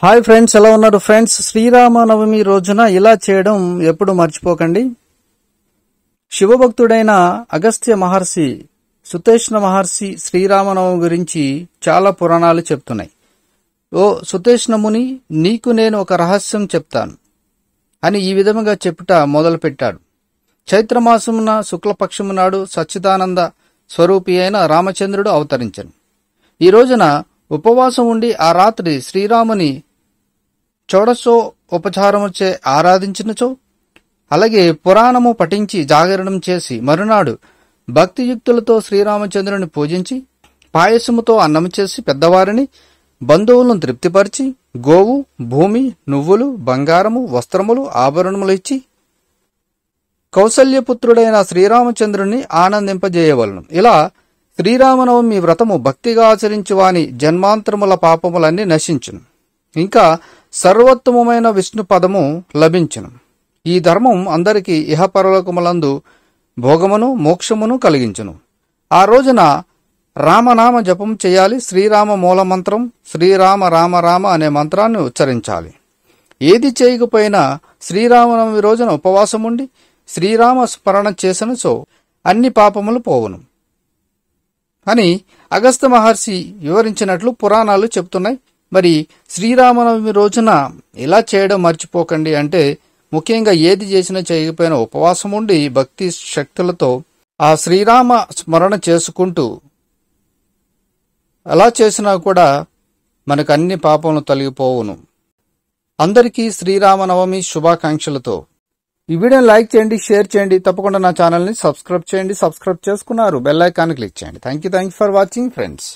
hi friends ఎలా ఉన్నారు friends Sri Rama Navami రోజున ఇలా చేయడం ఎప్పుడు మర్చిపోకండి శివభక్తుడైన అగస్త్య మహర్షి సుతేష్ణ మహర్షి శ్రీరామనవమి గురించి చాలా పురాణాలు చెప్తున్నాయి ఓ సుతేష్ణముని నీకు నేను ఒక రహస్యం చెప్తాను అని ఈ విధముగా చెప్పుట మొదలుపెట్టాడు చైత్రమాసమున శుక్లపక్షము నాడు సచ్చిదానంద స్వరూపి అయిన రామచంద్రుడు అవతరించను ఈ రోజున ఉపవాసం ఉండి ఆ రాత్రి శ్రీరాముని చోడసో ఉపచారముచే ఆరాధించినచో అలాగే పురాణము పఠించి జాగరణం చేసి మరునాడు భక్తియుక్తులతో శ్రీరామచంద్రుని పూజించి పాయసముతో అన్నము చేసి పెద్దవారిని బంధువులను తృప్తిపరిచి గోవు భూమి నువ్వులు బంగారము వస్త్రములు ఆభరణములు ఇచ్చి కౌసల్యపుత్రుడైన శ్రీరామచంద్రుని ఆనందింపజేయవలను ఇలా శ్రీరామనవమి వ్రతము భక్తిగా ఆచరించువాని జన్మాంతరముల పాపములన్నీ నశించును ఇంకా సర్వోత్తమమైన విష్ణు పదము లభించును ఈ ధర్మం అందరికీ ఇహపరలోకములందు భోగమును మోక్షమును కలిగించును ఆ రోజున రామనామ జపం చేయాలి శ్రీరామ మూల మంత్రం శ్రీరామ రామ రామ అనే మంత్రాన్ని ఉచ్చరించాలి ఏది చేయకపోయినా శ్రీరామనవమి రోజున ఉపవాసం ఉండి శ్రీరామ స్మరణ చేసనుచో అన్ని పాపములు పోవును అని అగస్త మహర్షి వివరించినట్లు పురాణాలు చెప్తున్నాయి మరి శ్రీరామనవమి రోజున ఇలా చేయడం మర్చిపోకండి అంటే ముఖ్యంగా ఏది చేసినా చేయకపోయినా ఉపవాసం ఉండి భక్తి శక్తులతో ఆ శ్రీరామ స్మరణ చేసుకుంటూ అలా చేసినా కూడా మనకు అన్ని పాపములు తొలగిపోవును అందరికీ శ్రీరామనవమి శుభాకాంక్షలతో ఈ వీడియోని లైక్ చేయండి షేర్ చేయండి తప్పకుండా నా ఛానల్ని సబ్స్క్రైబ్ చేయండి సబ్స్క్రైబ్ చేసుకున్నారు బెల్ క్లిక్ చేయండి thank you thank you for watching friends